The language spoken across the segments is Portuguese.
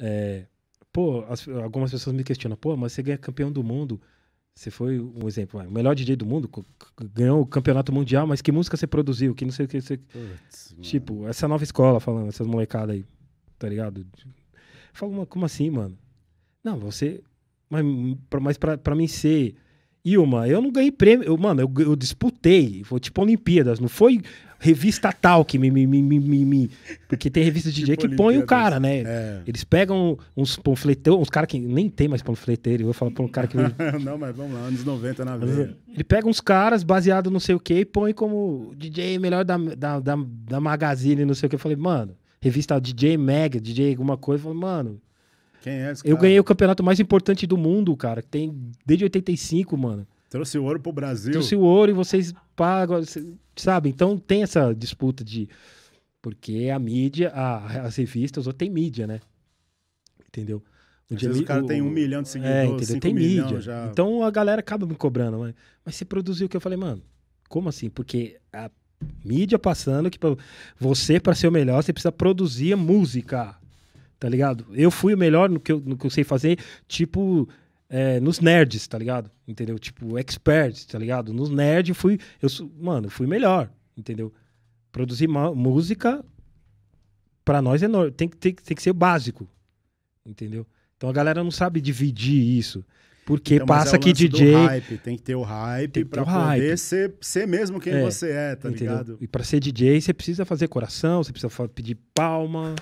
É, pô, as, algumas pessoas me questionam, pô, mas você ganha campeão do mundo. Você foi um exemplo, né? o melhor DJ do mundo, ganhou o campeonato mundial, mas que música você produziu? Que não sei o que você. Puts, tipo, essa nova escola falando, essas molecadas aí, tá ligado? Fala, como assim, mano? Não, você. Mas, mas pra, pra mim ser. Ilma, eu não ganhei prêmio. Eu, mano, eu, eu disputei. Foi tipo Olimpíadas. Não foi revista tal que me. me, me, me, me porque tem revista de DJ tipo que põe o cara, né? É. Eles pegam uns panfleteiros, uns caras que nem tem mais panfleteiro, eu vou falar para um cara que. não, mas vamos lá, anos 90 na vida. Ele pega uns caras baseado não sei o que e põe como DJ melhor da, da, da, da Magazine, não sei o que. Eu falei, mano, revista DJ Mega, DJ alguma coisa. Eu falei, mano. Quem é esse cara? Eu ganhei o campeonato mais importante do mundo, cara. Que tem desde 85, mano. Trouxe o ouro pro Brasil. Trouxe o ouro e vocês pago, sabe? Então tem essa disputa de. Porque a mídia, a, as revistas, ou tem mídia, né? Entendeu? Às vezes o cara o, tem um milhão de é, seguidores, é, tem mídia. Já... Então a galera acaba me cobrando. Mas, mas você produziu o que? Eu falei, mano, como assim? Porque a mídia passando que pra, você, para ser o melhor, você precisa produzir música. Tá ligado? Eu fui o melhor no que eu, no que eu sei fazer, tipo é, nos nerds, tá ligado? Entendeu? Tipo, expert, tá ligado? Nos nerds fui. Eu, mano, fui melhor, entendeu? Produzir música, para nós é no... tem, que, tem, tem que ser básico, entendeu? Então a galera não sabe dividir isso. Porque então, passa é que DJ. Hype, tem que ter o hype tem que pra ter o poder Ser, ser mesmo quem é, você é, tá entendeu? ligado? E pra ser DJ, você precisa fazer coração, você precisa pedir palma.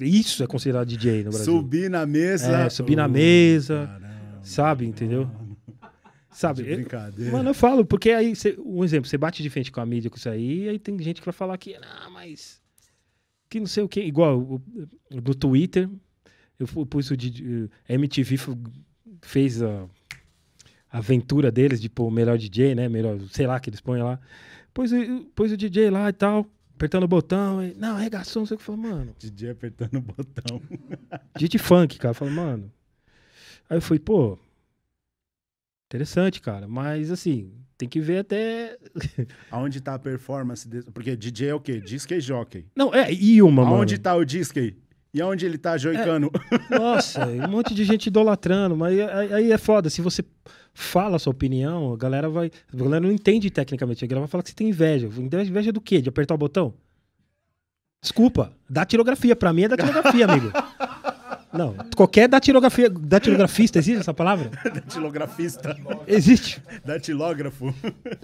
Isso é considerado DJ no Brasil. Subir na mesa. É, subir na mesa. Caramba. Sabe, entendeu? Sabe? brincadeira. mano, eu falo, porque aí, cê, um exemplo, você bate de frente com a mídia com isso aí, aí tem gente que vai falar que, ah, mas. Que não sei o quê. Igual no Twitter, eu pus o eh, MTV fez a, aventura deles de pôr o melhor DJ, né? Melhor, sei lá que eles põem lá. Pôs, pôs o DJ lá e tal, apertando o botão. E, não, arregaçou, não sei o que. Eu falo, mano. DJ apertando o botão. DJ funk, cara. Eu mano. Aí eu falei, pô, interessante, cara, mas assim, tem que ver até. Aonde tá a performance? De... Porque DJ é o quê? Disque e jockey. Não, é, e uma, Aonde Aonde tá o disque? E aonde ele tá joicando? É, nossa, um monte de gente idolatrando, mas aí, aí é foda. Se você fala a sua opinião, a galera vai. A galera não entende tecnicamente. A galera vai falar que você tem inveja. Inveja do quê? De apertar o botão? Desculpa, da tirografia. Pra mim é da tirografia, amigo. Não, qualquer datilografia, datilografista, existe essa palavra? datilografista. Existe. Datilógrafo.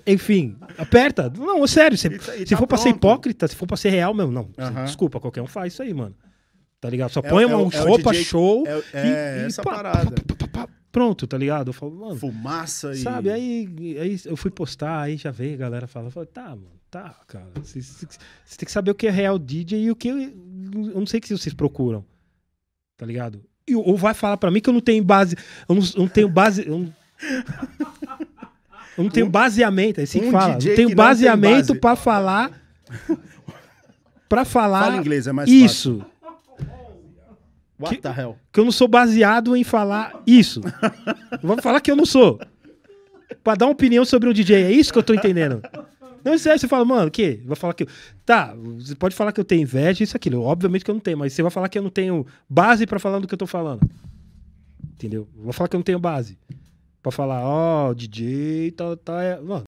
Enfim, aperta. Não, sério, se, se tá for pra ser hipócrita, se for pra ser real mesmo, não. Desculpa, qualquer um faz isso aí, mano. Tá ligado? Só é, põe é, uma é roupa DJ, show é, e, é e essa pá, parada. Pá, pá, pronto, tá ligado? Eu falo, mano, Fumaça e. Sabe, aí, aí eu fui postar, aí já veio a galera fala, tá, mano, tá, cara. Você tem que saber o que é real DJ e o que. Eu não sei o que vocês procuram. Tá ligado? E, ou vai falar para mim que eu não tenho base. Eu não, eu não tenho base. Eu não, eu não tenho um, baseamento. É assim um que fala. DJ não tenho baseamento base. para falar. para falar. Fala inglês, é mais Isso. Fácil. What que, the hell? Que eu não sou baseado em falar isso. Vamos falar que eu não sou. Pra dar uma opinião sobre um DJ. É isso que eu tô entendendo. Não, isso aí é, você fala, mano, o quê? Vai falar que. Tá, você pode falar que eu tenho inveja, isso, aquilo. Obviamente que eu não tenho, mas você vai falar que eu não tenho base para falar do que eu tô falando. Entendeu? Vai falar que eu não tenho base. Pra falar, ó, oh, DJ, tá, tá. É... Mano,